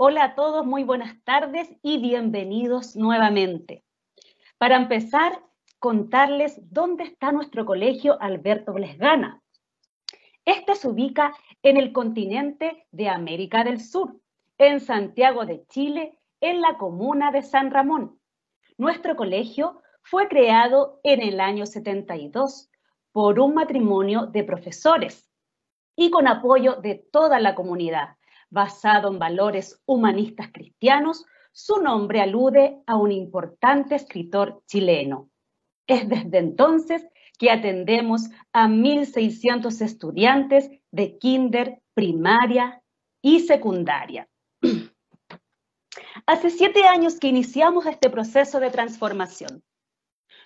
Hola a todos, muy buenas tardes y bienvenidos nuevamente. Para empezar, contarles dónde está nuestro colegio Alberto Blesgana. Este se ubica en el continente de América del Sur, en Santiago de Chile, en la comuna de San Ramón. Nuestro colegio fue creado en el año 72 por un matrimonio de profesores y con apoyo de toda la comunidad basado en valores humanistas cristianos, su nombre alude a un importante escritor chileno. Es desde entonces que atendemos a 1.600 estudiantes de kinder, primaria y secundaria. Hace siete años que iniciamos este proceso de transformación.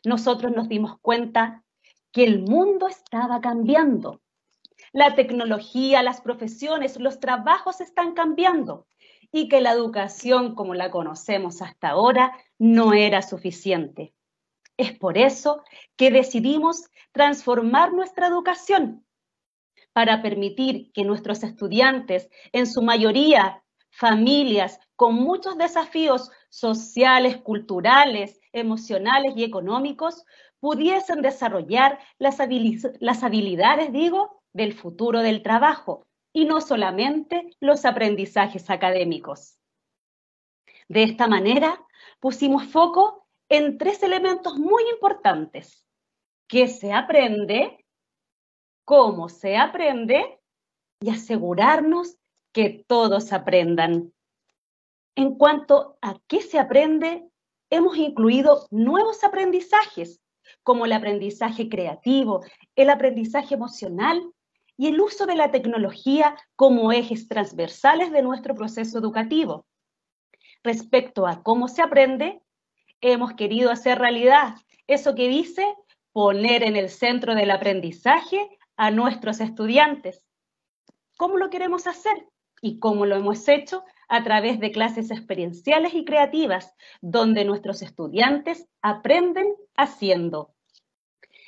Nosotros nos dimos cuenta que el mundo estaba cambiando la tecnología, las profesiones, los trabajos están cambiando y que la educación como la conocemos hasta ahora no era suficiente. Es por eso que decidimos transformar nuestra educación para permitir que nuestros estudiantes, en su mayoría familias con muchos desafíos sociales, culturales, emocionales y económicos, pudiesen desarrollar las, habilidades, digo, del futuro del trabajo y no solamente los aprendizajes académicos. De esta manera, pusimos foco en tres elementos muy importantes. ¿Qué se aprende? ¿Cómo se aprende? Y asegurarnos que todos aprendan. En cuanto a qué se aprende, hemos incluido nuevos aprendizajes, como el aprendizaje creativo, el aprendizaje emocional y el uso de la tecnología como ejes transversales de nuestro proceso educativo. Respecto a cómo se aprende, hemos querido hacer realidad eso que dice poner en el centro del aprendizaje a nuestros estudiantes. ¿Cómo lo queremos hacer? ¿Y cómo lo hemos hecho? A través de clases experienciales y creativas, donde nuestros estudiantes aprenden haciendo.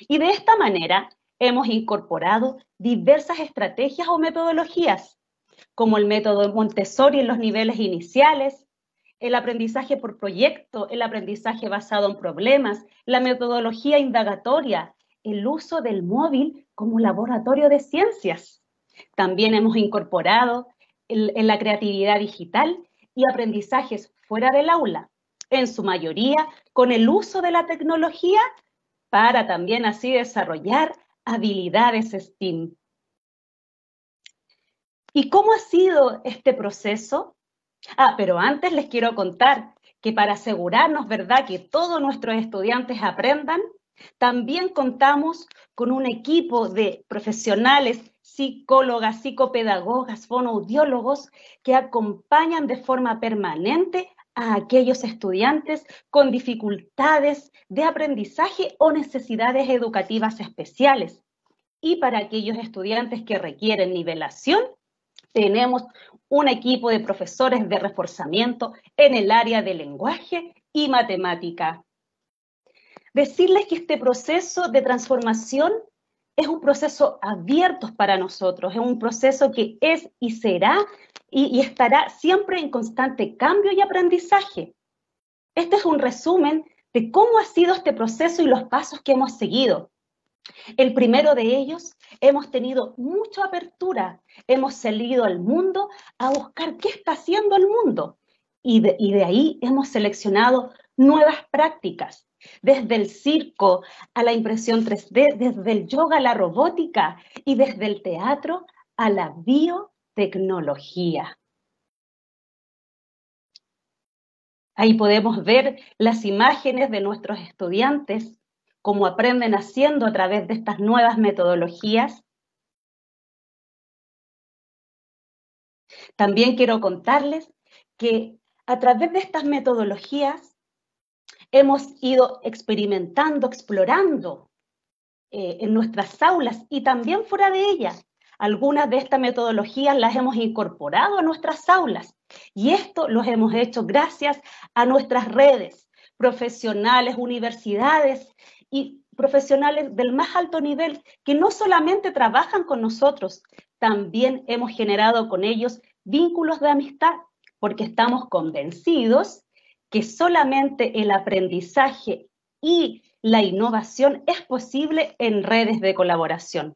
Y de esta manera hemos incorporado diversas estrategias o metodologías, como el método Montessori en los niveles iniciales, el aprendizaje por proyecto, el aprendizaje basado en problemas, la metodología indagatoria, el uso del móvil como laboratorio de ciencias. También hemos incorporado en la creatividad digital y aprendizajes fuera del aula, en su mayoría con el uso de la tecnología para también así desarrollar habilidades STEAM. ¿Y cómo ha sido este proceso? Ah, pero antes les quiero contar que para asegurarnos, ¿verdad?, que todos nuestros estudiantes aprendan, también contamos con un equipo de profesionales, psicólogas, psicopedagogas, fonoaudiólogos, que acompañan de forma permanente a aquellos estudiantes con dificultades de aprendizaje o necesidades educativas especiales. Y para aquellos estudiantes que requieren nivelación, tenemos un equipo de profesores de reforzamiento en el área de lenguaje y matemática. Decirles que este proceso de transformación es un proceso abierto para nosotros, es un proceso que es y será y, estará siempre en constante cambio y aprendizaje. Este es un resumen de cómo ha sido este proceso y los pasos que hemos seguido. El primero de ellos, hemos tenido mucha apertura, hemos salido al mundo a buscar qué está haciendo el mundo y y de, ahí hemos seleccionado nuevas prácticas, desde el circo a la impresión 3D, desde el yoga a la robótica y desde el teatro a la bio tecnología. Ahí podemos ver las imágenes de nuestros estudiantes, cómo aprenden haciendo a través de estas nuevas metodologías. También quiero contarles que a través de estas metodologías hemos ido experimentando, explorando eh, en nuestras aulas y también fuera de ellas algunas de estas metodologías las hemos incorporado a nuestras aulas y esto los hemos hecho gracias a nuestras redes profesionales, universidades y profesionales del más alto nivel que no solamente trabajan con nosotros, también hemos generado con ellos vínculos de amistad, porque estamos convencidos que solamente el aprendizaje y la innovación es posible en redes de colaboración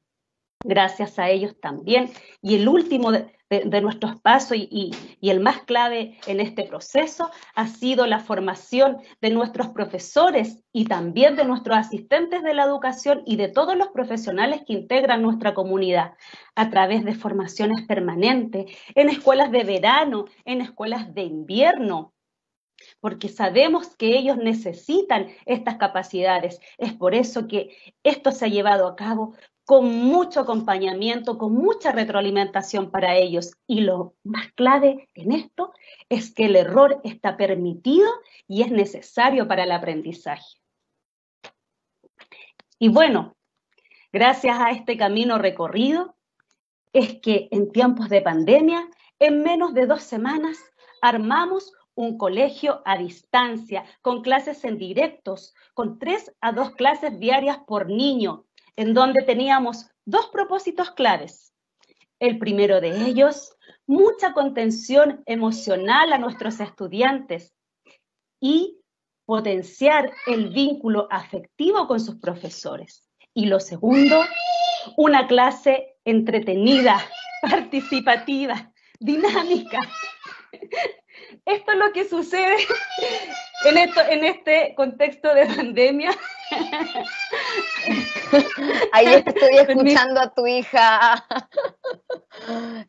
gracias a ellos también. Y el último de, nuestros pasos y, el más clave en este proceso ha sido la formación de nuestros profesores y también de nuestros asistentes de la educación y de todos los profesionales que integran nuestra comunidad a través de formaciones permanentes en escuelas de verano, en escuelas de invierno, porque sabemos que ellos necesitan estas capacidades. Es por eso que esto se ha llevado a cabo con mucho acompañamiento, con mucha retroalimentación para ellos. Y lo más clave en esto es que el error está permitido y es necesario para el aprendizaje. Y bueno, gracias a este camino recorrido, es que en tiempos de pandemia, en menos de dos semanas, armamos un colegio a distancia, con clases en directos, con tres a dos clases diarias por niño, en donde teníamos dos propósitos claves. El primero de ellos, mucha contención emocional a nuestros estudiantes y potenciar el vínculo afectivo con sus profesores. Y lo segundo, una clase entretenida, participativa, dinámica. Esto es lo que sucede en, en este contexto de pandemia. Ahí estoy escuchando a tu hija.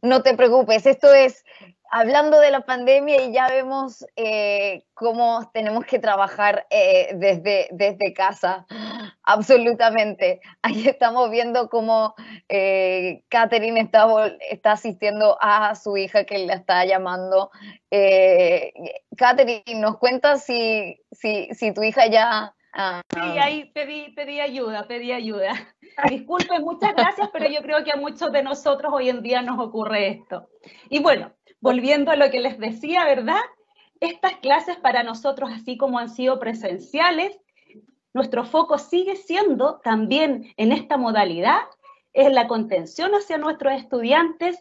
No te preocupes, esto es hablando de la pandemia y ya vemos eh, cómo tenemos que trabajar eh, desde, desde casa. Absolutamente. Ahí estamos viendo cómo eh, Catherine está, está, asistiendo a su hija que la está llamando. Eh, Catherine, ¿nos cuentas si, tu hija ya... Ah, sí, ahí pedí, pedí ayuda, pedí ayuda. Ah. Disculpen, muchas gracias, pero yo creo que a muchos de nosotros hoy en día nos ocurre esto. Y bueno, volviendo a lo que les decía, ¿verdad? Estas clases para nosotros, así como han sido presenciales, nuestro foco sigue siendo también en esta modalidad, es la contención hacia nuestros estudiantes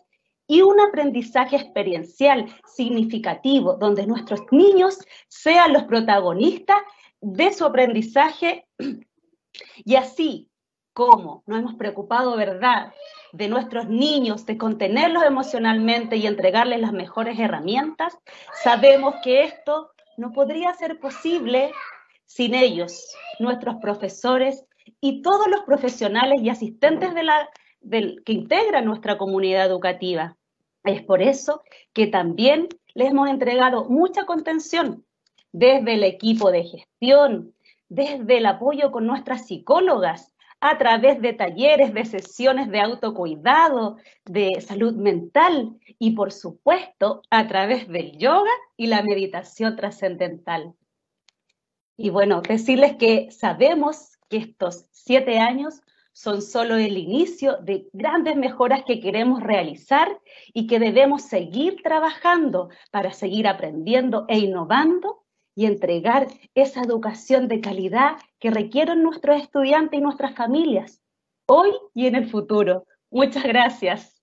y un aprendizaje experiencial significativo, donde nuestros niños sean los protagonistas de su aprendizaje y así como nos hemos preocupado, ¿verdad?, de nuestros niños, de contenerlos emocionalmente y entregarles las mejores herramientas, sabemos que esto no podría ser posible sin ellos, nuestros profesores y todos los profesionales y asistentes que integran nuestra comunidad educativa. Es por eso que también les hemos entregado mucha contención desde el equipo de gestión, desde el apoyo con nuestras psicólogas, a través de talleres, de sesiones de autocuidado, de salud mental y por supuesto a través del yoga y la meditación trascendental. Y bueno, decirles que sabemos que estos siete años son solo el inicio de grandes mejoras que queremos realizar y que debemos seguir trabajando para seguir aprendiendo e innovando y entregar esa educación de calidad que requieren nuestros estudiantes y nuestras familias, hoy y en el futuro. Muchas gracias.